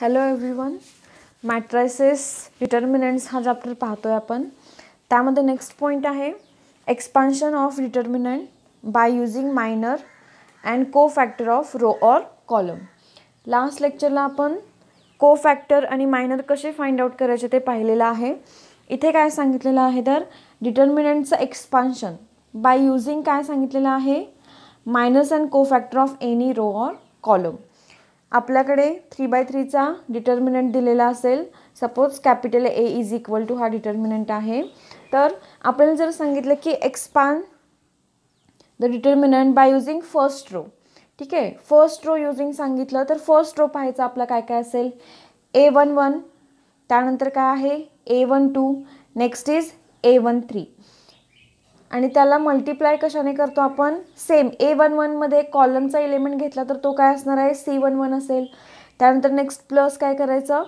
Hello one matrices determinants हा chapter पाहतो आहे आपण त्यामध्ये नेक्स्ट पॉईंट आहे expansion of determinant by using minor and cofactor of row or column last लेक्चरला आपण को फॅक्टर आणि मायनर कसे फाइंड आउट करायचे ते पाहिलेलं आहे इथे काय सांगितलेलं आहे तर डिटर्मिनंटचं एक्सपान्शन बाय युझिंग काय सांगितलेलं आहे minus and cofactor of any row or column आपल्याकडे थ्री बाय थ्रीचा डिटर्मिनंट दिलेला असेल suppose capital A is equal to हा डिटर्मिनंट आहे तर आपल्याला जर सांगितलं की expand the determinant by using first row ठीक आहे फर्स्ट रो युझिंग सांगितलं तर फर्स्ट रो पाहायचं आपलं काय काय असेल ए वन वन त्यानंतर काय आहे A one two next is A one three आणि त्याला मल्टिप्लाय कशाने करतो आपण सेम ए वन वनमध्ये कॉलमचा एलिमेंट घेतला तर तो काय असणार आहे सी वन वन असेल त्यानंतर नेक्स्ट प्लस काय करायचं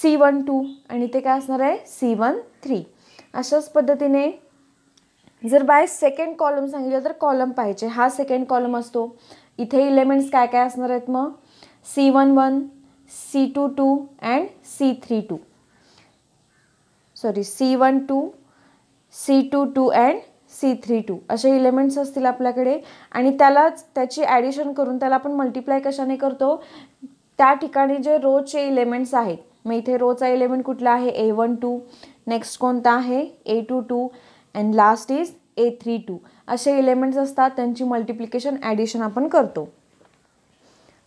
सी वन टू आणि ते काय असणार आहे सी वन थ्री अशाच पद्धतीने जर बाय सेकंड कॉलम सांगितलं तर कॉलम पाहिजे हा सेकंड कॉलम असतो इथे इलेमेंट्स काय काय असणार आहेत मग C one one C two two and C three two sorry C one two C two two and C three two असे इलेमेंट्स असतील आपल्याकडे आणि त्यालाच त्याची ॲडिशन करून त्याला आपण मल्टिप्लाय कशाने करतो त्या ठिकाणी जे रोचे इलेमेंट्स आहेत मग इथे रोचा इलेमेंट कुठला आहे ए वन टू नेक्स्ट कोणता आहे A two two and last is A three two असे इलेमेंट्स असतात त्यांची मल्टिप्लिकेशन ॲडिशन आपण करतो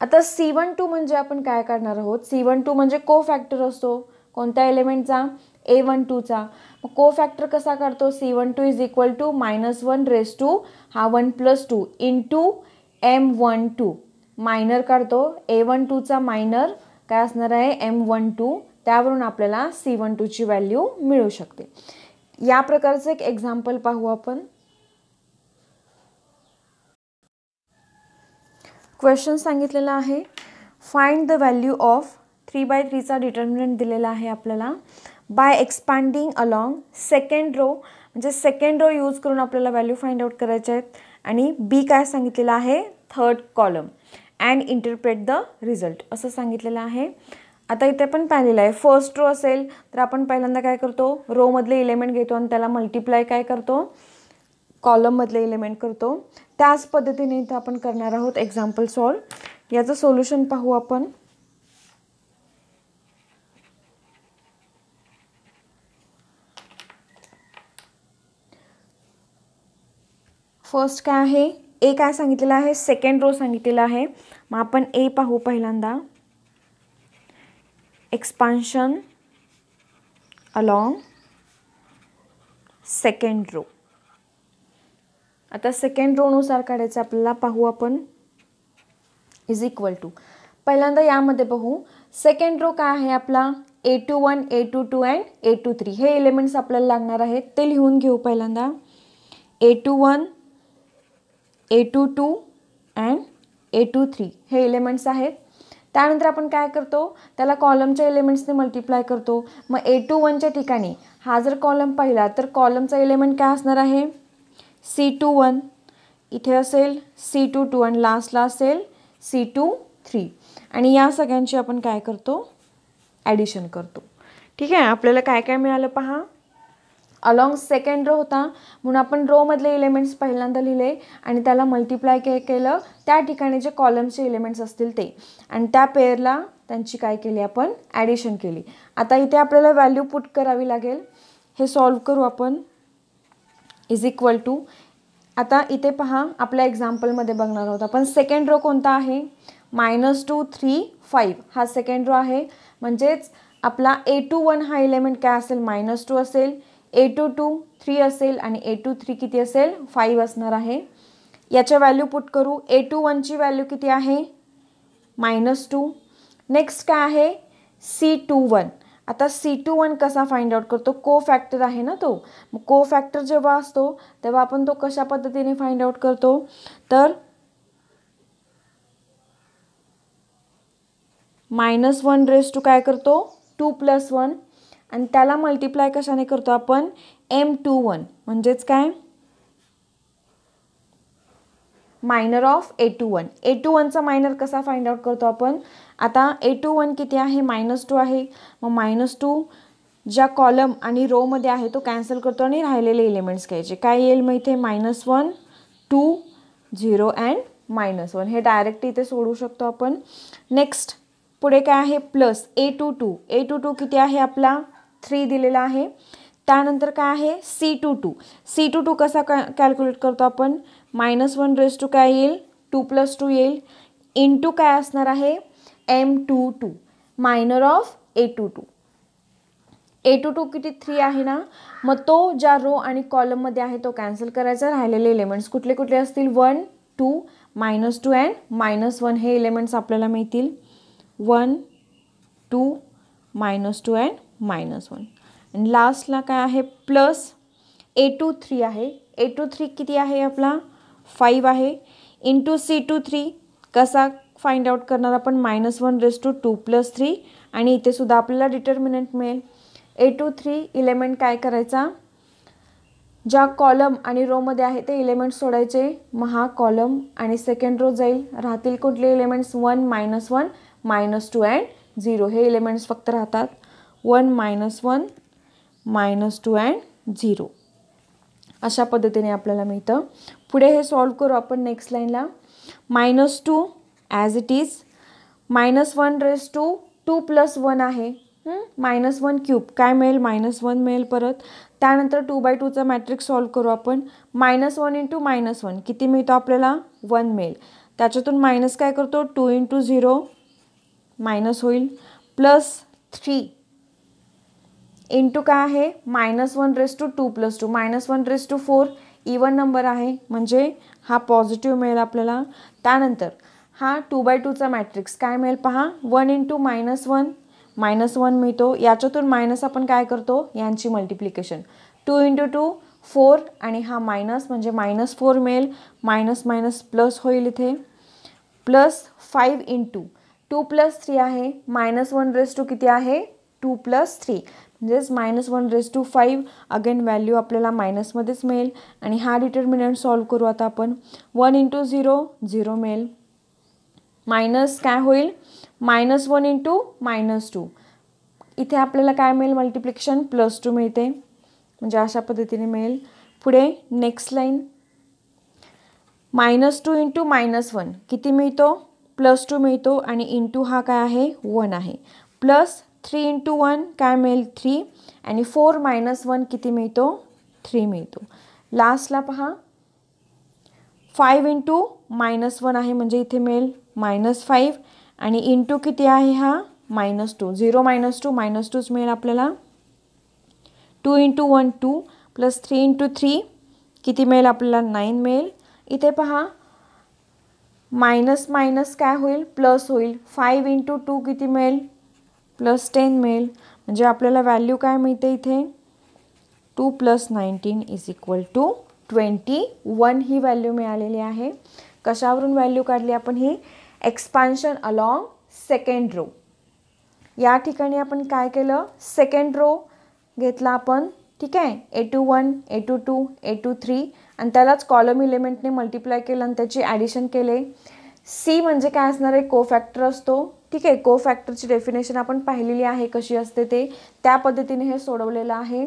आता सी वन टू म्हणजे आपण काय करणार आहोत सी वन टू म्हणजे को फॅक्टर असतो कोणत्या एलिमेंटचा ए वन टूचा को फॅक्टर कसा करतो C one two is equal to minus one raise to हा one plus two in into M one two minor काढतो ए वन टूचा मायनर काय असणार आहे एम वन टू त्यावरून आपल्याला सी वन टूची व्हॅल्यू मिळू शकते या प्रकारचं एक एक्झाम्पल पाहू आपण क्वेश्चन सांगितलेला आहे find the value of three by थ्रीचा डिटर्मिनंट दिलेला आहे आपल्याला by expanding along second row म्हणजे सेकंड रो यूज करून आपल्याला व्हॅल्यू फाइंड आउट करायचे आहेत आणि बी काय सांगितलेलं आहे third column and interpret the result असं सांगितलेलं आहे आता इथे पण पाहिलेलं आहे फर्स्ट रो असेल तर आपण पहिल्यांदा काय करतो रोमधले इलेमेंट घेतो आणि त्याला मल्टिप्लाय काय करतो कॉलममधले इलेमेंट करतो त्याच पद्धतीने इथं आपण करणार आहोत एक्झाम्पल सॉल्व याचं सोल्युशन पाहू आपण फर्स्ट काय आहे ए काय सांगितलेलं आहे सेकंड रो सांगितलेला आहे मग आपण ए पाहू पहिल्यांदा एक्सपान्शन अलॉंग सेकंड रो आता सेकंड रोनुसार काढायचं आपल्याला पाहू आपण इज इक्वल टू पहिल्यांदा यामध्ये पाहू सेकंड रो काय आहे आपला A two one A two two and A two three हे एलिमेंट्स आपल्याला लागणार आहेत ते लिहून घेऊ पहिल्यांदा A two one A two two and A two three हे एलिमेंट्स आहेत त्यानंतर आपण काय करतो त्याला कॉलमच्या एलिमेंट्सने मल्टिप्लाय करतो मग ए टू वनच्या ठिकाणी हा जर कॉलम पाहिला तर कॉलमचा एलिमेंट काय असणार आहे सी टू वन इथे असेल सी टू टू आणि लास्टला असेल सी टू थ्री आणि या सगळ्यांची आपण काय करतो ॲडिशन करतो ठीक आहे आपल्याला काय काय मिळालं पहा अलॉंग सेकंड रो होता म्हणून आपण रोमधले इलेमेंट्स पहिल्यांदा लिहिले आणि त्याला मल्टिप्लाय के केलं त्या ठिकाणी जे कॉलमचे एलिमेंट्स असतील ते आणि त्या पेअरला त्यांची काय केली आपण ॲडिशन केली आता इथे आपल्याला व्हॅल्यू पुट करावी लागेल हे सॉल्व करू आपण इज इक्वल टू आता इथे पहा आपल्या एक्झाम्पलमध्ये बघणार आहोत आपण सेकंड रो कोणता आहे मायनस टू थ्री फाईव्ह हा सेकंड रो आहे म्हणजेच आपला ए टू वन हा एलिमेंट काय असेल मायनस टू असेल ए टू टू थ्री असेल आणि ए टू थ्री किती असेल फाईव्ह असणार आहे याच्या व्हॅल्यू पुट करू ए टू वनची व्हॅल्यू किती आहे मायनस टू नेक्स्ट काय आहे सी टू वन आता सी टू वन कसा फाइंड आउट करतो को फॅक्टर आहे ना तो को फॅक्टर जेव्हा असतो तेव्हा आपण तो कशा पद्धतीने फाइंड आउट करतो तर मायनस वन रेस टू काय करतो टू प्लस वन आणि त्याला मल्टिप्लाय कशाने करतो आपण एम टू वन म्हणजेच काय minor of A two one A two वनचा मायनर कसा फाइंड आउट करतो आपण आता ए टू वन किती आहे मायनस टू आहे मग मायनस टू ज्या कॉलम आणि रोमध्ये आहे तो कॅन्सल करतो आणि राहिलेले एलिमेंट्स घ्यायचे काय येईल मग इथे minus one two zero and minus one हे डायरेक्ट इथे सोडू शकतो आपण नेक्स्ट पुढे काय आहे plus A two two A two two किती आहे आपला थ्री दिलेला आहे त्यानंतर काय आहे C two two C two two कसा कॅ कॅल्क्युलेट करतो आपण मायनस वन रेस टू काय येईल टू प्लस टू येईल इन टू काय असणार आहे M two two minor of A two two A two two किती थ्री आहे ना मग तो ज्या रो आणि कॉलममध्ये आहे तो कॅन्सल करायचा राहिलेले एलिमेंट्स कुठले कुठले असतील one two minus two and minus one हे एलिमेंट्स आपल्याला मिळतील one two minus two and minus one आणि लास्टला काय आहे प्लस ए टू थ्री आहे ए टू थ्री किती आहे आपला फाईव्ह आहे इंटू सी टू थ्री कसा फाइंड आउट करणार आपण minus one raise to two plus three आणि इथेसुद्धा आपल्याला डिटर्मिनंट मिळेल ए टू थ्री इलेमेंट काय करायचा ज्या कॉलम आणि रोमध्ये आहे ते इलेमेंट्स सोडायचे महा कॉलम आणि सेकंड रो जाईल राहतील कुठले elements one minus one minus two and zero हे इलेमेंट्स फक्त राहतात one minus one minus two and zero अशा पद्धतीने आपल्याला मिळतं पुढे हे सॉल्व करू आपण नेक्स्ट लाईनला minus two as it is minus one raise to two plus one आहे मायनस वन क्यूब काय मिळेल मायनस वन मिळेल परत त्यानंतर टू बाय टूचा मॅट्रिक सॉल्व करू आपण minus one into minus one किती मिळतो आपल्याला वन मिळेल त्याच्यातून मायनस काय करतो टू इंटू झिरो मायनस होईल प्लस थ्री इंटू काय आहे minus one raise to two plus two minus one raise to four even number आहे म्हणजे हा पॉझिटिव्ह मिळेल आपल्याला त्यानंतर हा टू बाय टूचा मॅट्रिक्स काय मिळेल पहा one into minus one minus one मिळतो याच्यातून मायनस आपण काय करतो यांची multiplication two into two four आणि हा मायनस म्हणजे मायनस फोर मिळेल मायनस मायनस प्लस होईल इथे plus five into two plus three आहे मायनस वन रेस टू किती आहे टू प्लस थ्री म्हणजेच minus one raise to five again value आपल्याला मायनसमध्येच मिळेल आणि हा डिटर्मिनंट सॉल्व्ह करू आता आपण वन इंटू झिरो झिरो मिळेल मायनस काय होईल minus one into minus two इथे आपल्याला काय मिळेल मल्टिप्लिकेशन प्लस टू मिळते म्हणजे अशा पद्धतीने मिळेल पुढे next line minus two into minus one किती मिळतो प्लस टू मिळतो आणि इंटू हा काय आहे वन आहे प्लस थ्री इंटू वन काय मिळेल थ्री आणि फोर मायनस वन किती मिळतो थ्री मिळतो लास्टला पहा फाईव्ह इंटू मायनस वन आहे म्हणजे इथे मिळेल मायनस फाईव्ह आणि इंटू किती आहे हा minus two zero minus two minus टूच मिळेल आपल्याला two into one two plus three into three किती मिळेल आपल्याला नाईन मिळेल इथे पहा मायनस मायनस काय होईल प्लस होईल फाईव्ह इंटू टू किती मिळेल प्लस टेन मिळेल म्हणजे आपल्याला व्हॅल्यू काय मिळते इथे two plus nineteen is equal to twenty one ही व्हॅल्यू मिळालेली आहे कशावरून व्हॅल्यू काढली आपण ही एक्सपान्शन अलॉंग सेकंड रो या ठिकाणी आपण काय केलं सेकंड रो घेतला आपण ठीक आहे A two one A two two A two three आणि त्यालाच कॉलम इलेमेंटने मल्टिप्लाय केलं आणि त्याची ॲडिशन केले सी म्हणजे काय असणार आहे कोफॅक्टर असतो ठीक आहे को फॅक्टरची डेफिनेशन आपण पाहिलेली आहे कशी असते ते त्या पद्धतीने हे सोडवलेलं आहे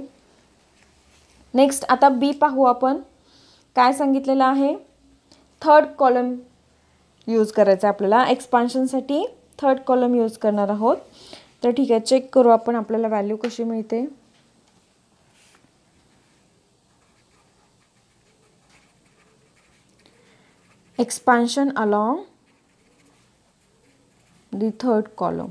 नेक्स्ट आता बी पाहू आपण काय सांगितलेलं आहे थर्ड कॉलम यूज करायचं आहे आपल्याला एक्सपान्शनसाठी थर्ड कॉलम यूज करणार आहोत तर ठीक आहे चेक करू आपण आपल्याला व्हॅल्यू कशी मिळते expansion along the third column.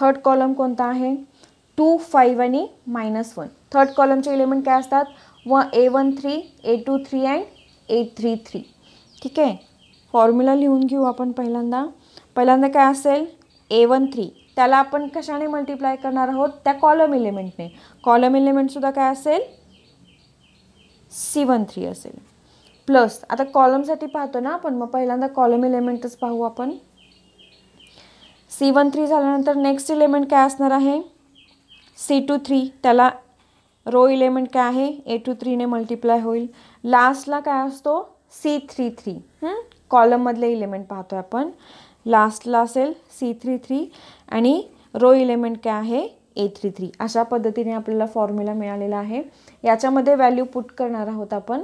Third column कोणता आहे टू फाईव्ह आणि मायनस वन थर्ड कॉलमचे एलिमेंट काय असतात व A one three A two three and A three three ठीक आहे फॉर्म्युला लिहून घेऊ आपण पहिल्यांदा पहिल्यांदा काय असेल ए वन थ्री त्याला आपण कशाने मल्टिप्लाय करणार आहोत त्या कॉलम एलिमेंटने कॉलम एलिमेंटसुद्धा काय असेल सी वन थ्री असेल प्लस आता कॉलमसाठी पाहतो ना आपण मग पहिल्यांदा कॉलम एलिमेंटच पाहू आपण सी वन थ्री झाल्यानंतर नेक्स्ट इलेमेंट काय असणार आहे सी टू थ्री त्याला रो इलेमेंट काय आहे ए टू थ्रीने मल्टिप्लाय होईल लास्टला काय असतो सी थ्री थ्री कॉलममधले इलेमेंट पाहतो आहे आपण लास्टला असेल सी थ्री थ्री आणि रो इलेमेंट काय आहे ए थ्री थ्री अशा पद्धतीने आपल्याला फॉर्म्युला मिळालेला आहे याच्यामध्ये व्हॅल्यू पुट करणार आहोत आपण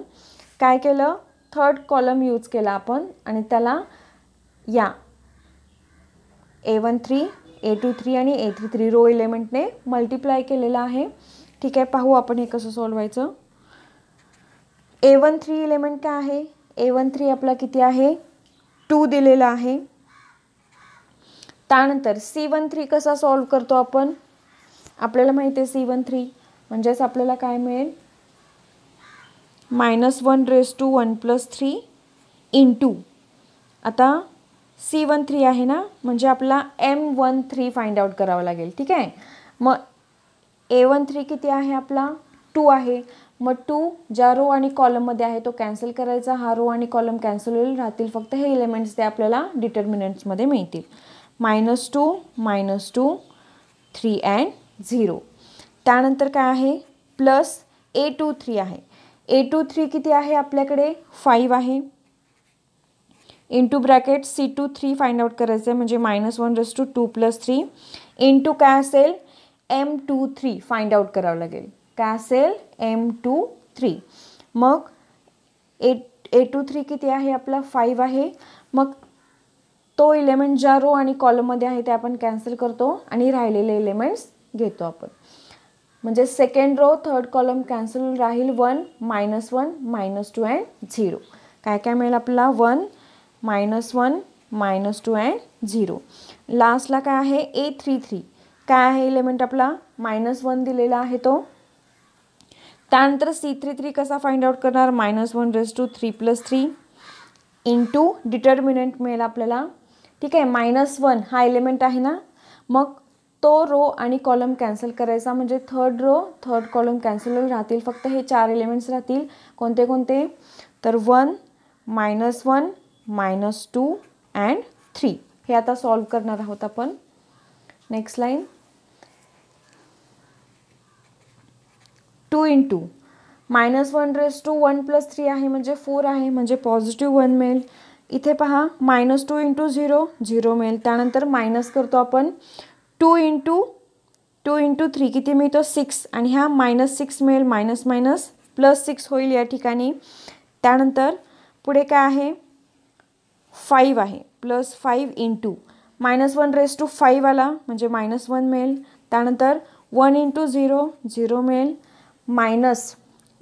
काय केलं थर्ड कॉलम यूज केला आपण आणि त्याला या A one three A two three आणि ए थ्री थ्री रो इलेमेंटने मल्टिप्लाय केलेलं आहे ठीक आहे पाहू आपण हे कसं सॉल्व व्हायचं ए वन थ्री इलेमेंट काय आहे ए वन थ्री आपला किती आहे टू दिलेला आहे त्यानंतर सी वन थ्री कसा सॉल्व करतो आपण आपल्याला माहिती आहे सी वन थ्री म्हणजेच आपल्याला काय मिळेल minus one raise to one plus three into आता सी वन थ्री आहे ना म्हणजे आपला M one three find out करावा लागेल ठीक आहे मग ए वन थ्री किती आहे आपला टू आहे मग टू ज्या रो आणि कॉलममध्ये आहे तो कॅन्सल करायचा हा रो आणि कॉलम कॅन्सल होईल राहतील फक्त हे एलिमेंट्स ते आपल्याला डिटर्मिनंट्समध्ये मिळतील minus two minus two three and zero त्यानंतर काय आहे प्लस ए टू थ्री आहे ए टू थ्री किती आहे आपल्याकडे फाईव्ह आहे two bracket C two three find out करायचं आहे म्हणजे minus one raise to two plus three two काय असेल M two three find out करावं लागेल काय असेल एम टू थ्री मग एट ए टू थ्री किती आहे आपला फाईव्ह आहे मग तो इलेमेंट ज्या रो आणि कॉलममध्ये आहे ते आपण कॅन्सल करतो आणि राहिलेले इलेमेंट्स घेतो आपण म्हणजे second row third column cancel राहील one minus one minus two and zero काय काय मिळेल आपला one minus one minus two and zero लास्टला काय आहे ए थ्री थ्री काय आहे इलेमेंट आपला मायनस वन दिलेला आहे तो त्यानंतर सी थ्री थ्री कसा फाइंड आउट करणार minus one raise to three plus three into determinant मिळेल आपल्याला ठीक आहे मायनस वन हा एलिमेंट आहे ना मग तो रो आणि कॉलम कॅन्सल करायचा म्हणजे third row third column cancel राहतील फक्त हे चार एलिमेंट्स राहतील कोणते कोणते तर one minus one minus two and three हे आता सॉल्व करणार आहोत आपण next line two in into minus one raise to one plus three आहे म्हणजे फोर आहे म्हणजे पॉझिटिव्ह वन मिळेल इथे पहा minus two into zero zero मिळेल त्यानंतर मायनस करतो आपण two into two into three किती मिळतो सिक्स आणि ह्या मायनस सिक्स मिळेल मायनस मायनस प्लस सिक्स होईल या ठिकाणी त्यानंतर पुढे काय आहे फाईव्ह आहे plus five into minus one raise to five आला म्हणजे मायनस वन मिळेल त्यानंतर वन इंटू झिरो झिरो मिळेल मायनस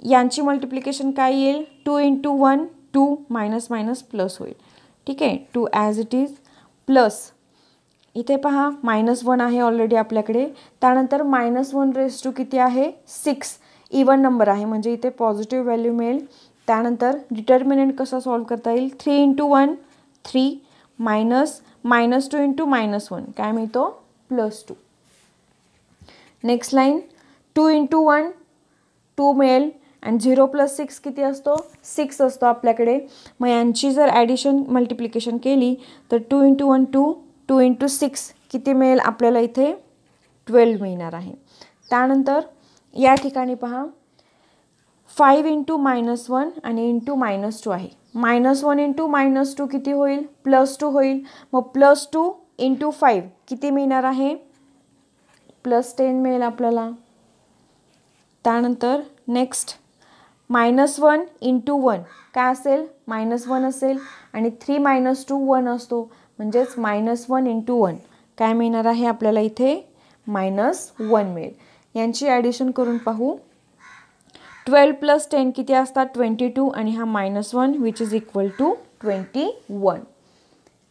यांची मल्टिप्लिकेशन काय येईल two into one two minus minus plus होईल ठीक आहे two as it is plus इथे पहा मायनस वन आहे ऑलरेडी आपल्याकडे त्यानंतर मायनस वन रेस टू किती आहे सिक्स इवन नंबर आहे म्हणजे इथे पॉझिटिव्ह व्हॅल्यू मिळेल त्यानंतर डिटर्मिनंट कसा सॉल्व्ह करता येईल three into one three minus minus two into minus one काय मिळतो plus two next line two into one two मिळेल अँड झिरो प्लस सिक्स किती असतो सिक्स असतो आपल्याकडे मग यांची जर ॲडिशन मल्टिप्लिकेशन केली तर two into one two two into six किती मिळेल आपल्याला इथे ट्वेल्व मिळणार आहे त्यानंतर या ठिकाणी पहा फाईव्ह इंटू मायनस वन आणि इंटू मायनस टू आहे minus one into minus two किती होईल प्लस टू होईल मग प्लस टू इंटू फाईव्ह किती मिळणार आहे प्लस टेन मिळेल आपल्याला त्यानंतर next minus one into one काय असेल मायनस वन असेल आणि थ्री मायनस टू वन असतो म्हणजेच मायनस वन इंटू वन काय मिळणार आहे आपल्याला इथे मायनस वन मिळेल यांची ॲडिशन करून पाहू ट्वेल्व प्लस टेन किती असतात ट्वेंटी टू आणि हा minus one which is equal to twenty one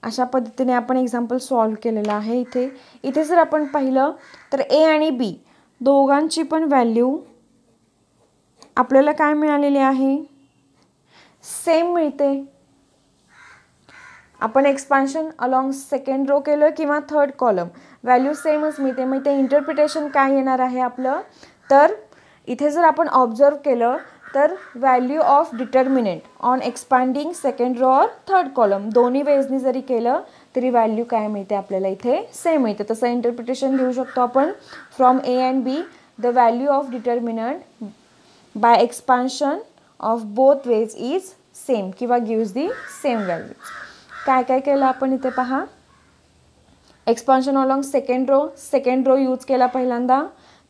अशा पद्धतीने आपण एक्झाम्पल सॉल्व केलेलं आहे इथे इथे जर आपण पाहिलं तर ए आणि बी दोघांची पण व्हॅल्यू आपल्याला काय मिळालेली आहे सेम मिळते आपण एक्सपान्शन अलॉंग सेकंड रो केलं किंवा थर्ड कॉलम व्हॅल्यू सेमच मिळते मग ते इंटरप्रिटेशन काय येणार आहे आपलं तर इथे जर आपण ऑब्झर्व केलं तर value of determinant on expanding second row or third column दोन्ही वेजनी जरी केलं तरी व्हॅल्यू काय मिळते आपल्याला इथे सेम मिळते तसं इंटरप्रिटेशन घेऊ शकतो आपण from A and B the value of determinant by expansion of both ways is same किंवा गिव्ज दी सेम व्हॅल्यू काय काय केलं आपण इथे पहा expansion along second row second row use केला पहिल्यांदा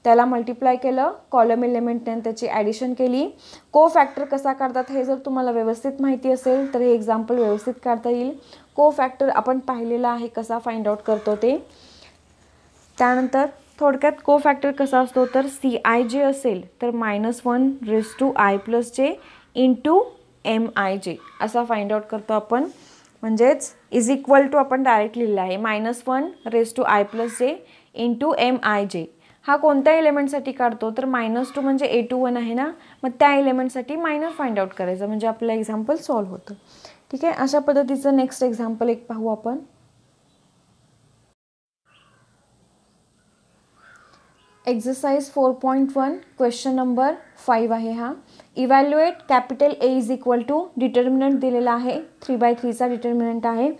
त्याला मल्टिप्लाय केलं कॉलम एलिमेंटने त्याची ॲडिशन केली को फॅक्टर कसा काढतात हे जर तुम्हाला व्यवस्थित माहिती असेल तर हे एक्झाम्पल व्यवस्थित काढता येईल को फॅक्टर आपण पाहिलेला आहे कसा फाइंड आउट करतो ते त्यानंतर थोडक्यात को फॅक्टर कसा असतो तर सी आय जे असेल तर minus one raise to I plus J into M I J असा फाइंड आउट करतो आपण म्हणजेच इज इक्वल टू आपण डायरेक्ट लिहिलं आहे minus one raise to I plus J into M I J हा कोणत्या एलिमेंटसाठी काढतो तर मायनस टू म्हणजे ए टू वन आहे ना मग त्या एलिमेंटसाठी मायनस फाइंड आउट करायचं म्हणजे आपलं एक्झाम्पल सॉल्व्ह होतं ठीक आहे अशा पद्धतीचं नेक्स्ट एक्झाम्पल एक पाहू आपण exercise four point one question number five आहे हा evaluate capital A is equal to determinant दिलेला आहे थ्री बाय थ्रीचा डिटर्मिनंट आहे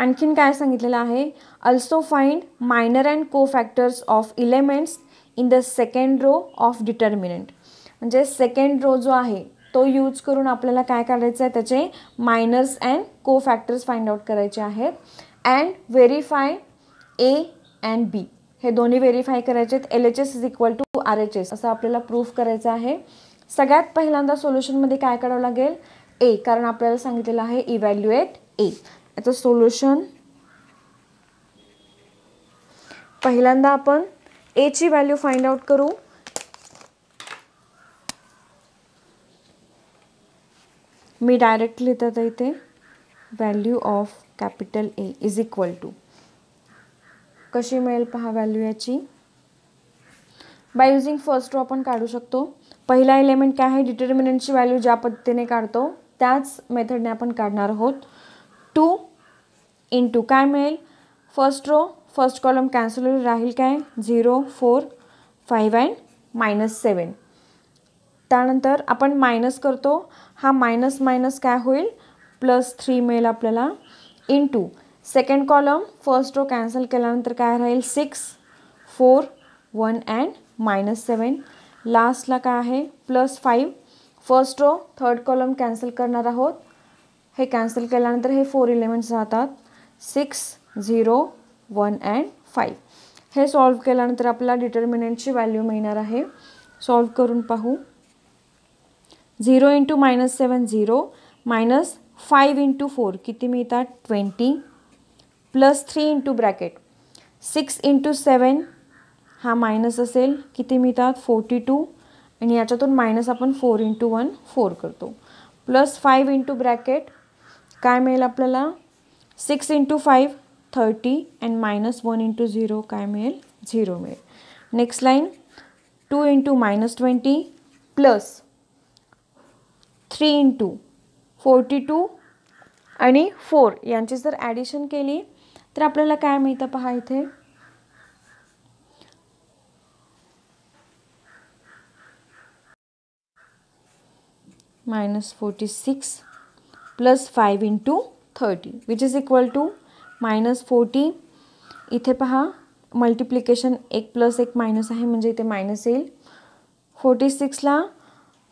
आणखीन काय सांगितलेलं आहे also find minor and cofactors of elements in the second row of determinant म्हणजे सेकंड रो जो आहे तो यूज करून आपल्याला काय करायचं आहे त्याचे minors and cofactors find out करायचे आहेत and verify A and B हे दोन्ही व्हेरीफाय करायचे आहेत L H S is equal to R H S असं आपल्याला प्रूफ करायचं आहे सगळ्यात पहिल्यांदा सोल्युशनमध्ये काय करावं लागेल ए कारण आपल्याला सांगितलेलं आहे इव्हॅल्युएट ए याचं सोल्युशन पहिल्यांदा आपण एची व्हॅल्यू फाइंड आउट करू मी डायरेक्ट लिहितात इथे value of capital A is equal to कशी मिळेल पहा व्हॅल्यू याची बाय युझिंग फर्स्ट रो आपण काढू शकतो पहिला एलिमेंट काय आहे डिटर्मिनंटची व्हॅल्यू ज्या पद्धतीने काढतो त्याच मेथडने आपण काढणार आहोत टू इन टू काय मिळेल first row first column cancel राहील काय zero four five and minus seven त्यानंतर आपण मायनस करतो हा मायनस मायनस काय होईल प्लस थ्री मिळेल आपल्याला into second column first row cancel केल्यानंतर काय राहील six four one and minus seven लास्टला काय आहे plus five first row third column cancel करणार आहोत हे कॅन्सल केल्यानंतर हे फोर इलेमेंट्स राहतात six zero one and five हे सॉल्व केल्यानंतर आपल्याला डिटर्मिनंटची व्हॅल्यू मिळणार आहे सॉल्व करून पाहू zero into minus seven zero minus five into four किती मिळतात twenty plus three into bracket six into seven हा मायनस असेल किती मिळतात फोर्टी टू आणि याच्यातून मायनस आपण फोर इंटू वन फोर करतो प्लस फाईव्ह इंटू ब्रॅकेट काय मिळेल आपल्याला six into five thirty and minus one into zero काय मिळेल झिरो मिळेल next line two into minus twenty plus three into forty two आणि फोर यांची जर ॲडिशन केली तर आपल्याला काय मिळतं पहा इथे minus 46 plus 5 into thirty which is equal to minus forty इथे पहा मल्टिप्लिकेशन एक प्लस एक मायनस आहे म्हणजे इथे मायनस येईल फोर्टी सिक्सला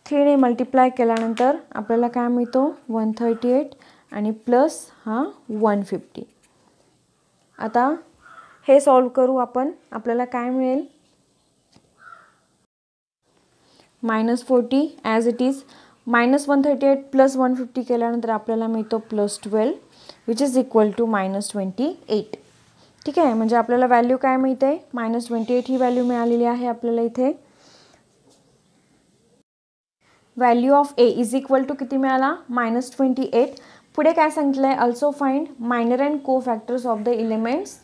थ्रीने मल्टिप्लाय केल्यानंतर आपल्याला काय मिळतो वन थर्टी एट आणि प्लस हा वन फिफ्टी आता हे सॉल्व करू आपण आपल्याला काय मिळेल minus forty as it is minus one thirty eight plus one fifty केल्यानंतर आपल्याला मिळतो plus twelve which is equal to minus twenty eight ठीक आहे म्हणजे आपल्याला व्हॅल्यू काय मिळते मायनस ट्वेंटी एट ही व्हॅल्यू मिळालेली आहे आपल्याला इथे value of A is equal to किती मिळाला मायनस ट्वेंटी एट पुढे काय सांगितलं आहे also find minor and cofactors of the elements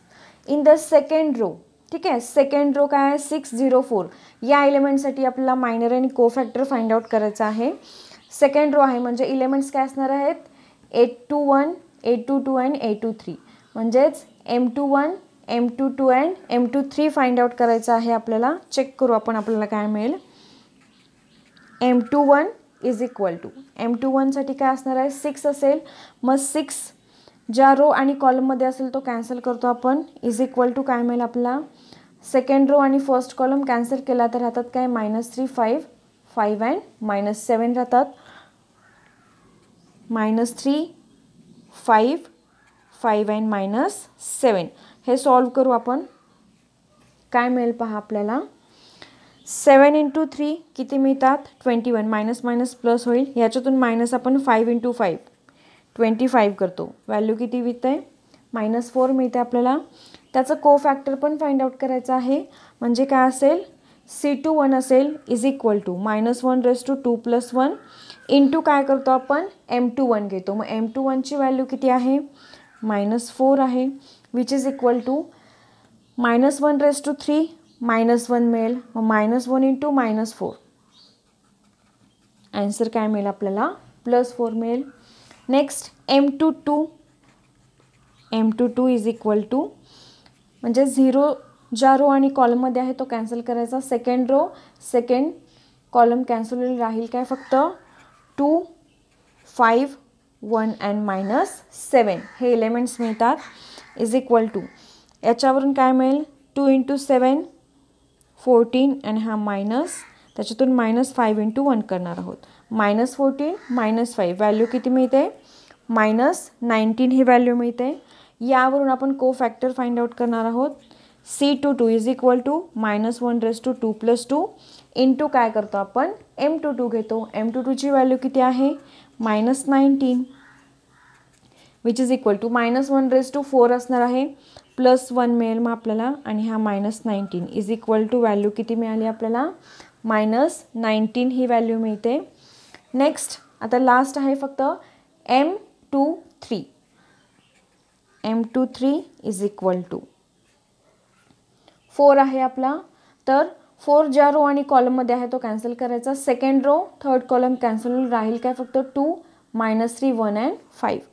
in the second row ठीक आहे सेकंड रो काय आहे सिक्स झिरो फोर या एलिमेंटसाठी आपल्याला minor and cofactor find out करायचा आहे सेकंड रो आहे म्हणजे इलेमेंट्स काय असणार आहेत eight two one A two two and A two three म्हणजेच M two one M two two and M two three find out करायचं आहे आपल्याला चेक करू आपण आपल्याला काय मिळेल M two one is equal to M two वनसाठी काय असणार आहे सिक्स असेल मग सिक्स ज्या रो आणि कॉलममध्ये असेल तो कॅन्सल करतो आपण इज इक्वल टू काय मिळेल आपला सेकंड रो आणि फर्स्ट कॉलम कॅन्सल केला तर राहतात काय minus three five five and minus seven राहतात minus three five five and minus seven हे सॉल्व करू आपण काय मिळेल पहा आपल्याला सेवन इंटू थ्री किती मिळतात twenty one minus minus plus होईल याच्यातून मायनस आपण five into five twenty five करतो व्हॅल्यू किती मिळतं आहे मायनस फोर मिळते आपल्याला त्याचं को फॅक्टर पण फाइंड आउट करायचं आहे म्हणजे काय असेल सी टू वन असेल is equal to minus one raise to two plus one into काय करतो आपण एम टू वन घेतो मग एम टू वनची व्हॅल्यू किती आहे मायनस फोर आहे which is equal to minus one raise to three minus one मिळेल मग minus one into minus four answer काय मिळेल आपल्याला प्लस फोर मिळेल next M two two M two two is equal to म्हणजे zero ज्या row आणि कॉलममध्ये आहे तो कॅन्सल करायचा second row second column cancel राहील काय फक्त two five one and minus seven हे एलिमेंट्स मिळतात इज इक्वल टू याच्यावरून काय मिळेल two into seven fourteen and हा मायनस त्याच्यातून मायनस फाईव्ह इंटू वन करणार आहोत minus fourteen minus five value किती मिळते मायनस नाईन्टीन ही व्हॅल्यू मिळते यावरून आपण को फॅक्टर फाइंड आउट करणार आहोत C two two is equal to minus one raise to two plus two into काय करतो आपण एम टू टू घेतो एम टू टूची व्हॅल्यू किती आहे minus nineteen which is equal to minus one raise to four असणार आहे plus one मिळेल मग आपल्याला आणि हा minus nineteen is equal to value किती मिळाली आपल्याला मायनस नाईन्टीन ही व्हॅल्यू मिळते नेक्स्ट आता लास्ट आहे फक्त M two three M two three is equal to four आहे आपला तर फोर ज्या रो आणि कॉलममध्ये आहे तो कॅन्सल करायचा second row third column cancel राहील काय फक्त two minus three one and five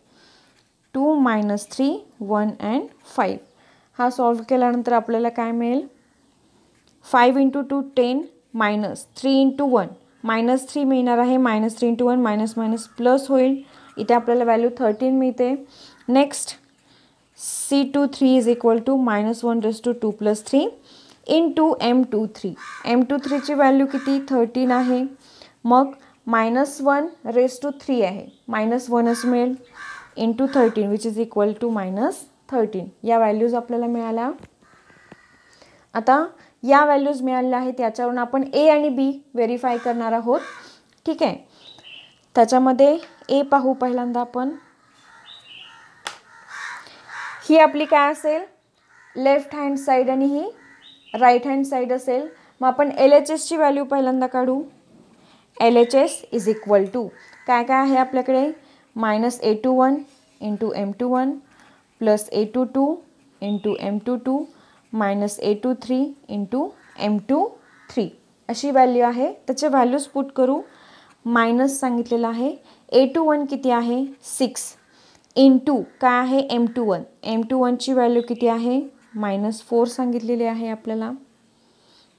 two minus three one and five हा सॉल्व्ह केल्यानंतर आपल्याला काय मिळेल five into two ten minus three into one minus three मिळणार आहे minus three into one minus minus plus होईल इथे आपल्याला व्हॅल्यू थर्टीन मिळते next C two three is equal to minus one raise to two plus three into M two three M two थ्रीची value किती thirteen आहे मग minus one raise to three आहे minus वनच मिळेल into thirteen which is equal to minus thirteen या values आपल्याला मिळाल्या आता या व्हॅल्यूज मिळालेल्या आहेत याच्यावरून आपण ए आणि बी व्हेरीफाय करणार आहोत ठीक आहे त्याच्यामध्ये ए पाहू पहिल्यांदा आपण ही आपली काय असेल लेफ्ट हँड साईड आणि ही राईट हँड साईड असेल मग आपण एल एच एसची व्हॅल्यू पहिल्यांदा काढू L H S is equal to काय काय आहे आपल्याकडे minus A two one into M two one plus A two two into M two two minus A two three into M two three अशी value आहे त्याचे values put करू minus सांगितलेलं आहे ए टू वन किती आहे six in into काय आहे M two one M two वनची व्हॅल्यू किती आहे मायनस फोर सांगितलेले आहे आपल्याला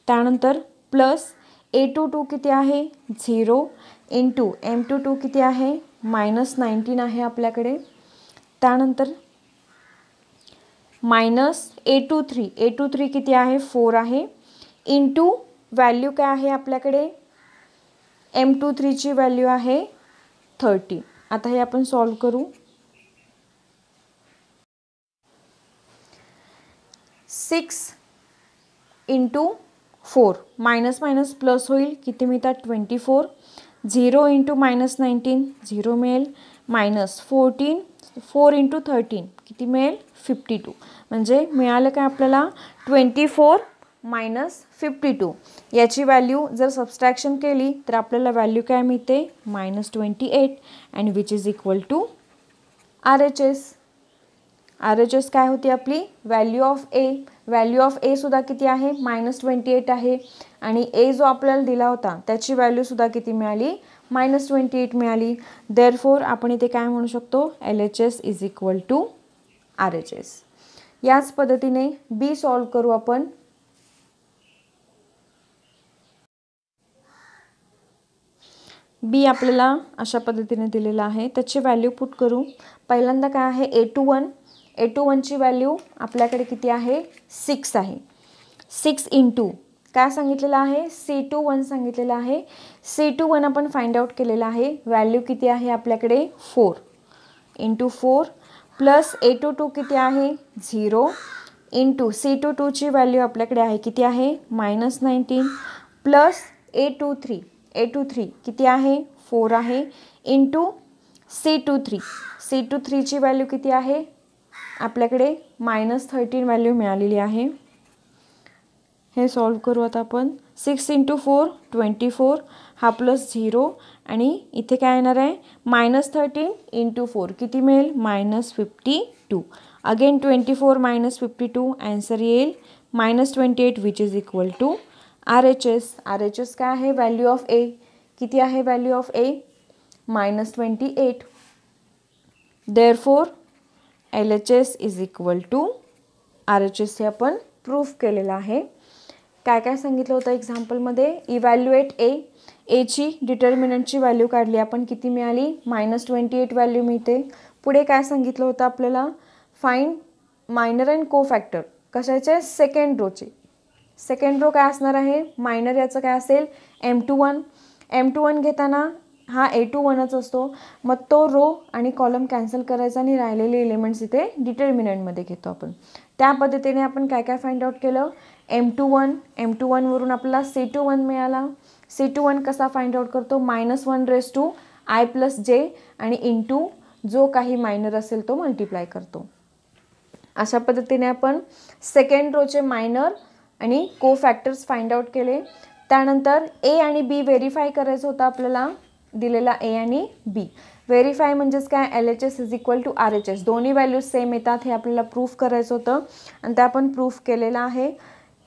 त्यानंतर प्लस ए टू टू किती आहे zero into M two two किती आहे मायनस नाईन्टीन आहे आपल्याकडे त्यानंतर minus A two three A two three किती आहे फोर आहे इन टू व्हॅल्यू काय आहे आपल्याकडे एम टू थ्रीची व्हॅल्यू आहे थर्टी आता हे आपण सॉल्व करू six into four minus minus plus होईल किती मिळतात twenty four zero into minus nineteen zero मिळेल minus fourteen four into thirteen किती मिळेल फिफ्टी टू म्हणजे मिळालं काय आपल्याला twenty four minus fifty two याची व्हॅल्यू जर सबस्ट्रॅक्शन केली तर आपल्याला व्हॅल्यू काय मिळते minus twenty eight and which is equal to R H S R H S काय होती आपली value of A value of सुद्धा किती आहे मायनस ट्वेंटी एट आहे आणि ए जो आपल्याला दिला होता त्याची व्हॅल्यूसुद्धा किती मिळाली मायनस ट्वेंटी एट मिळाली देअर फोर आपण इथे काय म्हणू शकतो L H S is equal to R H S याच पद्धतीने बी सॉल्व करू आपण बी आपल्याला अशा पद्धतीने दिलेला आहे त्याची व्हॅल्यू पुट करू पहिल्यांदा काय आहे A two one A two वनची व्हॅल्यू आपल्याकडे किती आहे सिक्स आहे सिक्स इन टू काय सांगितलेलं आहे सी टू वन सांगितलेलं आहे सी टू वन आपण फाइंड आउट केलेलं आहे व्हॅल्यू किती आहे आपल्याकडे four in two four plus A two two किती आहे झिरो टू सी टू टूची व्हॅल्यू आपल्याकडे आहे किती आहे minus nineteen plus A two three A two three किती आहे फोर आहे two C two three C two थ्रीची व्हॅल्यू किती आहे आपल्याकडे मायनस थर्टीन व्हॅल्यू मिळालेली आहे हे सॉल्व करू आता आपण six into four twenty four हा प्लस झिरो आणि इथे काय येणार आहे मायनस थर्टीन इंटू फोर किती मिळेल minus fifty two again twenty four minus fifty two answer येईल minus twenty eight which is equal to R H S R H S काय आहे व्हॅल्यू ऑफ ए किती आहे value of A minus twenty eight therefore L H S is equal to R H S हे आपण proof केलेलं आहे काय काय सांगितलं होतं एक्झाम्पलमध्ये इव्हॅल्युएट ए एची डिटर्मिनंटची व्हॅल्यू काढली आपण किती मिळाली मायनस ट्वेंटी एट व्हॅल्यू मिळते पुढे काय सांगितलं होतं आपल्याला find minor and cofactor कशाचे सेकंड रोचे सेकंड रो काय असणार आहे मायनर याचं काय असेल M two one M two one घेताना हा ए टू वनच असतो मग तो रो आणि कॉलम कॅन्सल करायचा आणि राहिलेले एलिमेंट्स इथे डिटर्मिनंटमध्ये घेतो आपण त्या पद्धतीने आपण काय काय फाइंड आउट केलं M two one M two वनवरून आपल्याला सी टू वन मिळाला सी टू वन कसा फाइंड आउट करतो minus one raise to I plus J आणि इन टू जो काही मायनर असेल तो मल्टिप्लाय करतो अशा पद्धतीने आपण सेकंड रोचे मायनर आणि को फॅक्टर्स फाइंड आउट केले त्यानंतर ए आणि बी व्हेरीफाय करायचं होतं आपल्याला दिलेला ए आणि बी व्हेरीफाय म्हणजेच काय L H S is equal to R H S दोन्ही व्हॅल्यूज सेम येतात हे आपल्याला प्रूफ करायचं होतं आणि ते आपण प्रूफ केलेलं आहे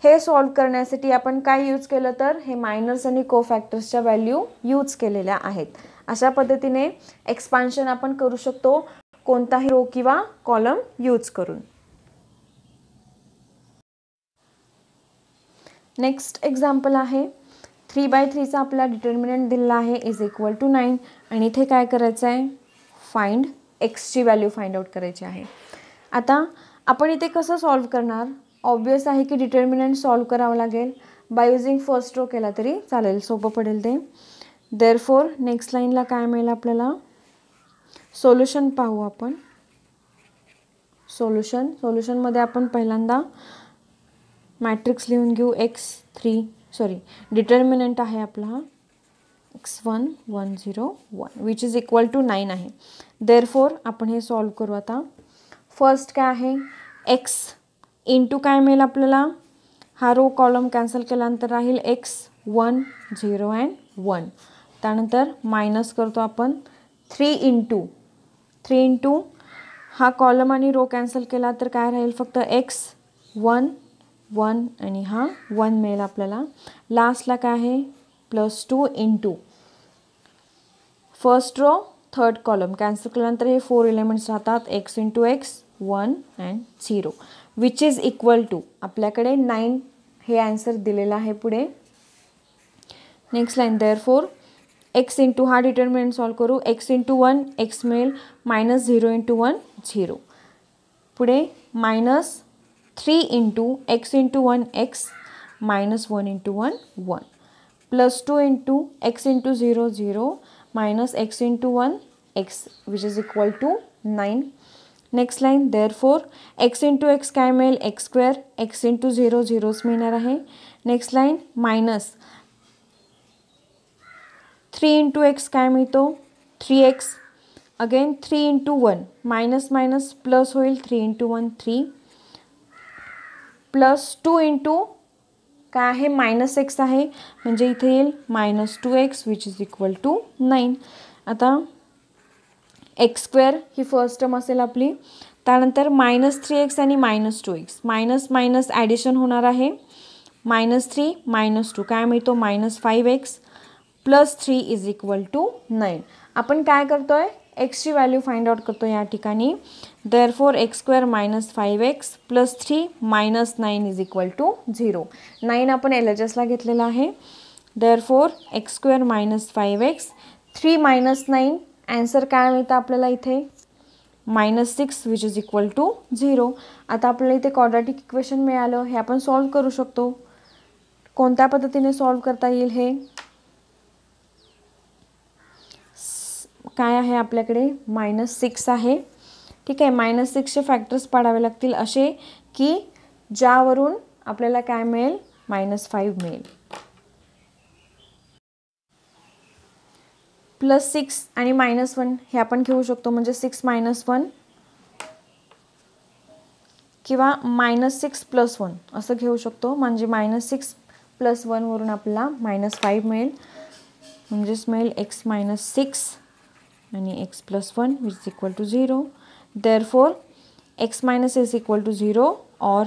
हे सॉल्व करण्यासाठी आपण काय यूज केलं तर हे मायनर्स आणि को फॅक्टर्सच्या व्हॅल्यू यूज केलेल्या आहेत अशा पद्धतीने एक्सपान्शन आपण करू शकतो कोणताही रो किंवा कॉलम यूज करून नेक्स्ट एक्झाम्पल आहे थ्री बाय थ्रीचा आपला डिटर्मिनंट दिलेला आहे इज इक्वल टू नाईन आणि इथे काय करायचं आहे फाइंड एक्सची व्हॅल्यू फाइंड आउट करायची आहे आता आपण इथे कसं सॉल्व्ह करणार ऑब्वियस आहे की डिटर्मिनंट सॉल्व्ह करावं लागेल बाय युझिंग फर्स्ट रो केला तरी चालेल सोपं पडेल ते देअर फोर नेक्स्ट लाईनला काय मिळेल आपल्याला सोल्युशन पाहू आपण सोल्युशन सोल्युशनमध्ये आपण पहिल्यांदा मॅट्रिक्स लिहून घेऊ एक्स थ्री सॉरी डिटर्मिनंट आहे आपला हा X one one zero one which is equal to nine आहे फोर आपण हे सॉल्व करू आता फर्स्ट काय आहे एक्स इंटू काय मिळेल आपल्याला हा रो कॉलम कॅन्सल केल्यानंतर राहील X one zero and one त्यानंतर मायनस करतो आपण थ्री इंटू थ्री इंटू हा कॉलम आणि रो कॅन्सल केला तर काय राहील फक्त एक्स वन वन आणि हा वन मिळेल आपल्याला लास्टला काय आहे plus two in two first row third column cancel केल्यानंतर हे फोर एलिमेंट्स राहतात X into X one and zero which is equal to आपल्याकडे नाईन हे ॲन्सर दिलेलं आहे पुढे next line therefore X into हा डिटर्मिनंट सॉल्व्ह करू एक्स इंटू वन एक्स मिळेल minus zero into one zero पुढे minus three into X into one X minus one into one one plus two into X into zero zero minus X into one X which is equal to nine next line therefore X into X काय मिळेल X square X into zero झिरोच मिळणार आहे next line minus three into X काय मिळतो three X again three into one minus minus plus होईल three into one three plus two into काय आहे मायनस एक्स आहे म्हणजे इथे येईल minus two X which is equal to nine आता एक्स स्क्वेअर ही फर्स्ट टर्म असेल आपली त्यानंतर मायनस थ्री एक्स आणि minus two X minus minus addition होणार आहे मायनस थ्री मायनस टू काय मिळतो minus five X plus three is equal to nine आपण काय करतो आहे एक्सची व्हॅल्यू फाइंड आउट करतो या ठिकाणी therefore X square minus five X plus three minus nine is equal to zero nine आपण एल एच एसला घेतलेला आहे therefore X square minus five X three minus nine answer काय मिळतं आपल्याला इथे minus six which is equal to zero आता आपल्याला इथे क्वाड्रॅटिक इक्वेशन मिळालं हे आपण सॉल्व करू शकतो कोणत्या पद्धतीने सॉल्व करता येईल हे काय आहे आपल्याकडे मायनस सिक्स आहे ठीक आहे मायनस सिक्सचे फॅक्टर्स पाडावे लागतील असे की ज्यावरून आपल्याला काय मिळेल मायनस फाईव्ह मिळेल प्लस सिक्स आणि मायनस वन हे आपण घेऊ शकतो म्हणजे सिक्स मायनस वन किंवा मायनस सिक्स प्लस वन असं घेऊ शकतो म्हणजे मायनस सिक्स प्लस वनवरून आपल्याला मायनस फाईव्ह मिळेल म्हणजेच मिळेल एक्स मायनस सिक्स आणि X plus one which is equal to zero therefore X minus is equal to zero or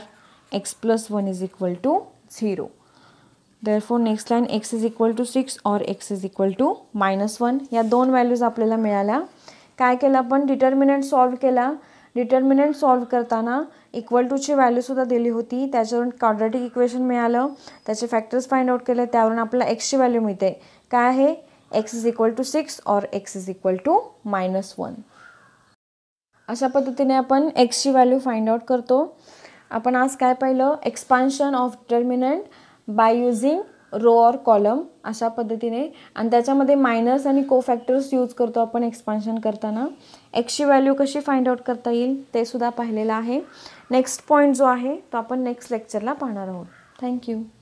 X plus one is equal to zero therefore next line X is equal to six or X is equal to minus one या दोन values आपल्याला मिळाल्या काय केलं आपण determinant solve केला determinant solve करताना equal टूची व्हॅल्यूसुद्धा दिली होती त्याच्यावरून कॉड्रॅटिक इक्वेशन मिळालं त्याचे फॅक्टर्स फाइंड आउट केले त्यावरून आपल्याला एक्सची व्हॅल्यू मिळते काय आहे X is equal to six और X is equal to minus one अशा पद्धतीने आपण एक्सची व्हॅल्यू फाइंड आउट करतो आपण आज काय पाहिलं expansion of determinant by using row or column अशा पद्धतीने आणि त्याच्यामध्ये मायनस आणि को फॅक्टर्स यूज करतो आपण एक्सपान्शन करताना एक्सची व्हॅल्यू कशी फाइंड आउट करता येईल ते सुद्धा पाहिलेलं आहे नेक्स्ट पॉईंट जो आहे तो आपण नेक्स्ट लेक्चरला पाहणार आहोत थँक्यू